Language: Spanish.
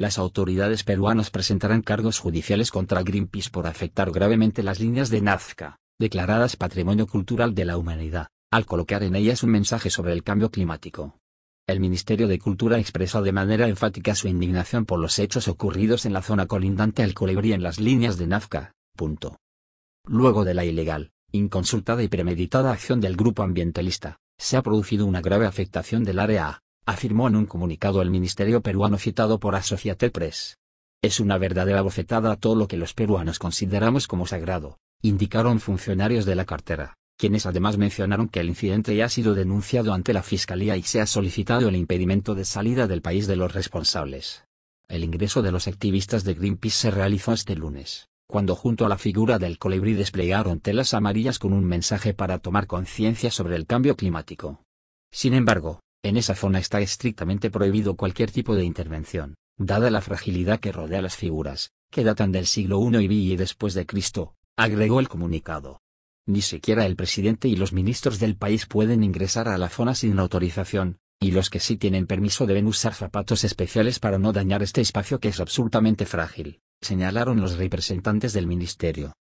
Las autoridades peruanas presentarán cargos judiciales contra Greenpeace por afectar gravemente las líneas de Nazca, declaradas Patrimonio Cultural de la Humanidad, al colocar en ellas un mensaje sobre el cambio climático. El Ministerio de Cultura expresó de manera enfática su indignación por los hechos ocurridos en la zona colindante al colibrí en las líneas de Nazca. Luego de la ilegal, inconsultada y premeditada acción del grupo ambientalista, se ha producido una grave afectación del área A afirmó en un comunicado el Ministerio peruano citado por Associated Press. Es una verdadera bofetada a todo lo que los peruanos consideramos como sagrado, indicaron funcionarios de la cartera, quienes además mencionaron que el incidente ya ha sido denunciado ante la Fiscalía y se ha solicitado el impedimento de salida del país de los responsables. El ingreso de los activistas de Greenpeace se realizó este lunes, cuando junto a la figura del colibrí desplegaron telas amarillas con un mensaje para tomar conciencia sobre el cambio climático. Sin embargo, en esa zona está estrictamente prohibido cualquier tipo de intervención, dada la fragilidad que rodea las figuras, que datan del siglo I y B y después de Cristo, agregó el comunicado. Ni siquiera el presidente y los ministros del país pueden ingresar a la zona sin autorización, y los que sí tienen permiso deben usar zapatos especiales para no dañar este espacio que es absolutamente frágil, señalaron los representantes del ministerio.